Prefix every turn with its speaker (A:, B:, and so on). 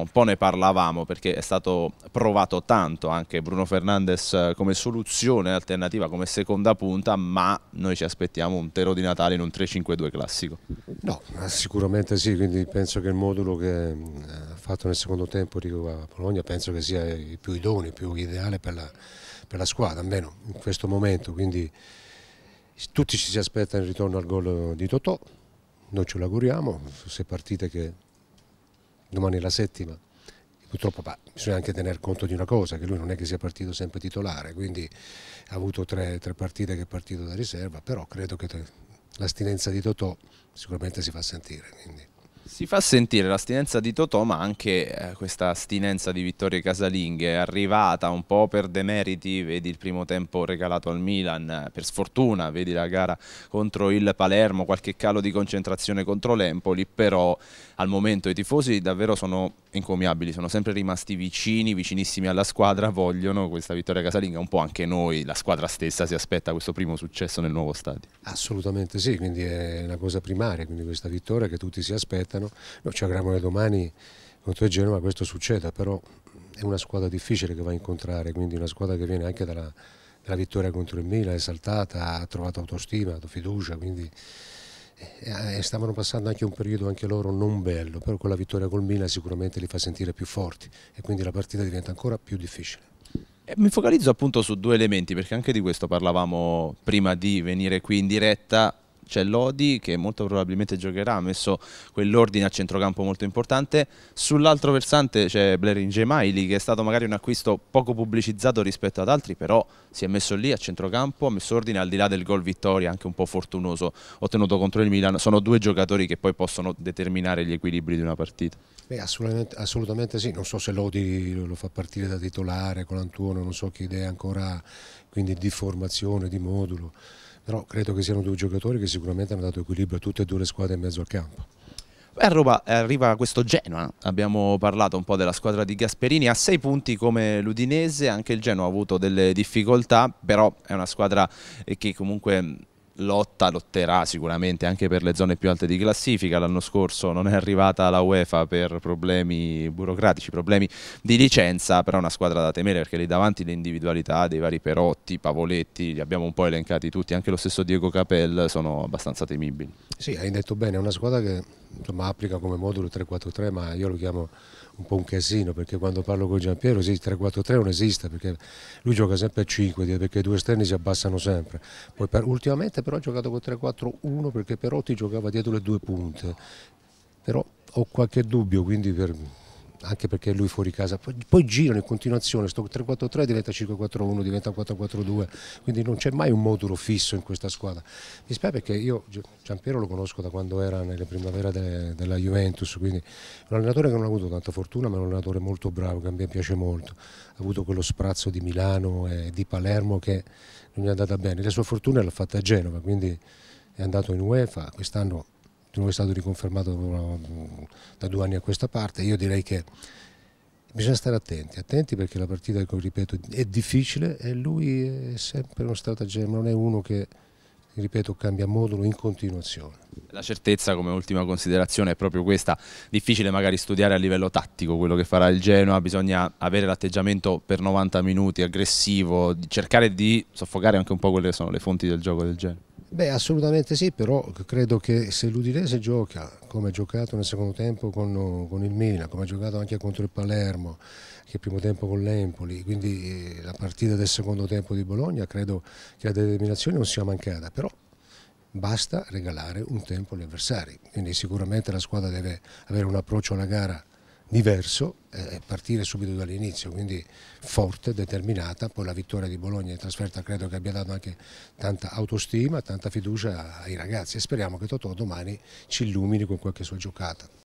A: un po' ne parlavamo perché è stato provato tanto anche Bruno Fernandes eh, come soluzione alternativa, come seconda punta, ma noi ci aspettiamo un tero di Natale in un 3-5-2 classico.
B: No, sicuramente sì, quindi penso che il modulo che ha eh, fatto nel secondo tempo Rico a Bologna penso che sia più idoneo, il più ideale per la, per la squadra, almeno in questo momento, quindi tutti ci si aspettano il ritorno al gol di Totò, noi ce l'auguriamo, se partite che domani è la settima. Purtroppo bah, bisogna anche tener conto di una cosa, che lui non è che sia partito sempre titolare, quindi ha avuto tre, tre partite che è partito da riserva, però credo che l'astinenza di Totò sicuramente si fa sentire. Quindi.
A: Si fa sentire l'astinenza di Totò ma anche eh, questa astinenza di Vittorio Casalinghe arrivata un po' per demeriti, vedi il primo tempo regalato al Milan, eh, per sfortuna vedi la gara contro il Palermo, qualche calo di concentrazione contro l'Empoli, però al momento i tifosi davvero sono encomiabili, sono sempre rimasti vicini, vicinissimi alla squadra, vogliono questa vittoria casalinga, un po' anche noi, la squadra stessa si aspetta questo primo successo nel nuovo stadio.
B: Assolutamente sì, quindi è una cosa primaria, quindi questa vittoria che tutti si aspettano restano. Noi ci auguriamo che domani contro il Genova questo succeda, però è una squadra difficile che va a incontrare, quindi una squadra che viene anche dalla, dalla vittoria contro il Milan, è saltata, ha trovato autostima, ha fiducia, quindi eh, eh, stavano passando anche un periodo anche loro non bello, però con la vittoria col Milan sicuramente li fa sentire più forti e quindi la partita diventa ancora più difficile.
A: Mi focalizzo appunto su due elementi perché anche di questo parlavamo prima di venire qui in diretta c'è Lodi che molto probabilmente giocherà, ha messo quell'ordine a centrocampo molto importante. Sull'altro versante c'è Blerin Gemaili che è stato magari un acquisto poco pubblicizzato rispetto ad altri, però si è messo lì a centrocampo, ha messo ordine al di là del gol vittoria, anche un po' fortunoso, ottenuto contro il Milan. Sono due giocatori che poi possono determinare gli equilibri di una partita.
B: Beh, assolutamente, assolutamente sì, non so se Lodi lo fa partire da titolare con Antuono, non so che idea ancora, quindi di formazione, di modulo però credo che siano due giocatori che sicuramente hanno dato equilibrio a tutte e due le squadre in mezzo al campo.
A: A Roma eh, arriva questo Genoa, abbiamo parlato un po' della squadra di Gasperini, ha sei punti come l'Udinese, anche il Genoa ha avuto delle difficoltà, però è una squadra eh, che comunque lotta, lotterà sicuramente anche per le zone più alte di classifica. L'anno scorso non è arrivata la UEFA per problemi burocratici, problemi di licenza, però è una squadra da temere perché lì davanti le individualità dei vari Perotti, Pavoletti, li abbiamo un po' elencati tutti, anche lo stesso Diego Capel sono abbastanza temibili.
B: Sì, hai detto bene, è una squadra che insomma, applica come modulo 3-4-3, ma io lo chiamo un po' un casino perché quando parlo con Giampiero sì, 3-4-3 non esiste perché lui gioca sempre a 5 perché i due esterni si abbassano sempre. Poi per, ultimamente però ha giocato con 3-4-1 perché Perotti giocava dietro le due punte, però ho qualche dubbio, quindi per, anche perché lui fuori casa, poi, poi girano in continuazione, sto 3-4-3 diventa 5-4-1, diventa 4-4-2, quindi non c'è mai un modulo fisso in questa squadra. Mi spiace perché io Giampiero lo conosco da quando era nelle primavera de, della Juventus, quindi è un allenatore che non ha avuto tanta fortuna, ma è un allenatore molto bravo, che a me piace molto, ha avuto quello sprazzo di Milano e di Palermo che non gli è andata bene, la sua fortuna l'ha fatta a Genova, quindi è andato in UEFA, quest'anno di nuovo è stato riconfermato eh, da due anni a questa parte, io direi che bisogna stare attenti, attenti perché la partita, ripeto, è difficile e lui è sempre uno stratagemma, non è uno che ripeto, cambia modulo in continuazione.
A: La certezza come ultima considerazione è proprio questa, difficile magari studiare a livello tattico quello che farà il Genoa, bisogna avere l'atteggiamento per 90 minuti aggressivo, cercare di soffocare anche un po' quelle che sono le fonti del gioco del Genoa.
B: Beh, assolutamente sì, però credo che se l'Udinese gioca come ha giocato nel secondo tempo con, con, il Milan, come ha giocato anche contro il Palermo, che il primo tempo con l'Empoli, quindi eh, la partita del secondo tempo di Bologna, credo che la determinazione non sia mancata, però basta regalare un tempo agli avversari, quindi sicuramente la squadra deve avere un approccio alla gara diverso eh, e eh, partire subito dall'inizio, quindi forte, determinata, poi la vittoria di Bologna in trasferta credo che abbia dato anche tanta autostima, tanta fiducia ai ragazzi e speriamo che Totò domani ci illumini con qualche sua giocata.